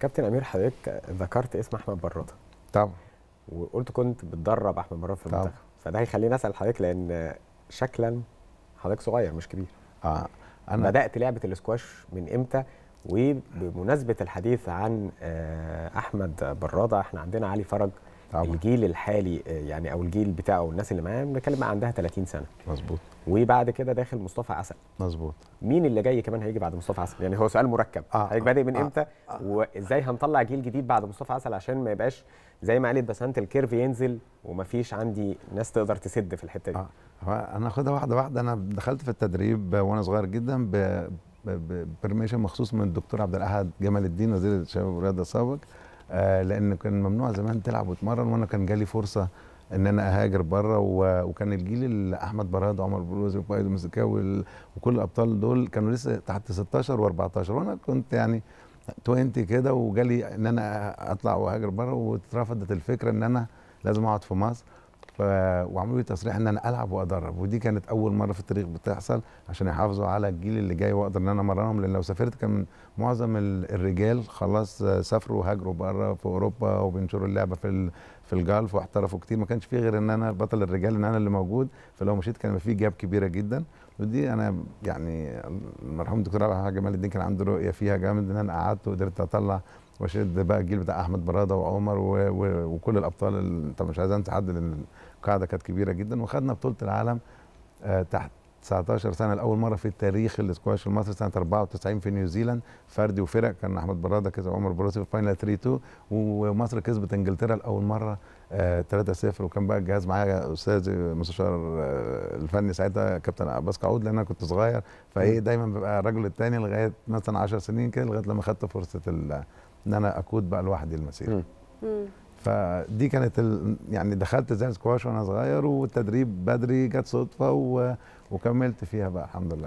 كابتن امير حضرتك ذكرت اسم احمد براده طبعا وقلت كنت بتدرب احمد براده في المنتخب فده هيخليني اسال حضرتك لان شكلا حضرتك صغير مش كبير اه انا بدات لعبه الاسكواش من امتى وبمناسبه الحديث عن آه، احمد براده احنا عندنا علي فرج طبعا. الجيل الحالي آه، يعني او الجيل بتاعه والناس اللي معاه بنتكلم عندها 30 سنه مظبوط وبعد كده داخل مصطفى عسل مظبوط مين اللي جاي كمان هيجي بعد مصطفى عسل يعني هو سؤال مركب آه. هيجي بادئ من آه. امتى آه،, آه. وازاي هنطلع جيل جديد بعد مصطفى عسل عشان ما يبقاش زي ما قالت بسنت الكيرف ينزل ومفيش عندي ناس تقدر تسد في الحته دي آه. انا اخدها واحده واحده انا دخلت في التدريب وانا صغير جدا ب... ببرميشن مخصوص من الدكتور عبد الاحد جمال الدين وزير الشباب والرياضه السابق آه، لان كان ممنوع زمان تلعب وتمرن وانا كان جالي فرصه ان انا اهاجر بره وكان الجيل اللي احمد براد وعمر بروز وفايد المسكاوي وكل الابطال دول كانوا لسه تحت 16 و14 وانا كنت يعني 20 كده وجالي ان انا اطلع واهاجر بره واترفضت الفكره ان انا لازم اقعد في مصر وعملوا لي تصريح ان انا العب وادرب ودي كانت اول مره في التاريخ بتحصل عشان يحافظوا على الجيل اللي جاي واقدر ان انا امرنهم لان لو سافرت كان معظم الرجال خلاص سافروا وهاجروا بره في اوروبا وبينشروا اللعبه في في الجالف واحترفوا كتير ما كانش في غير ان انا بطل الرجال ان انا اللي موجود فلو مشيت كان في جاب كبيره جدا ودي انا يعني المرحوم الدكتور الحاج جمال الدين كان عنده رؤيه فيها جامد ان انا قعدت وقدرت اطلع واشد بقى الجيل بتاع احمد براده وعمر و... و... وكل الابطال انت مش عايز انسى حد لان القاعده كانت كبيره جدا وخدنا بطوله العالم آه، تحت 19 سنه لاول مره في التاريخ الاسكواش المصري سنه 94 في نيوزيلاند فردي وفرق كان احمد براده كسب عمر بروسي في الفاينل 3 2 ومصر كسبت انجلترا لاول مره 3 آه، 0 وكان بقى الجهاز معايا استاذ المستشار آه، الفني ساعتها كابتن عباس قعود لان انا كنت صغير فايه دايما ببقى الراجل الثاني لغايه مثلا 10 سنين كده لغايه لما خدت فرصه ان انا اقود بقى لوحدي المسيره فدي كانت ال... يعني دخلت زي سكواش وانا صغير والتدريب بدري جت صدفه و... وكملت فيها بقى الحمد لله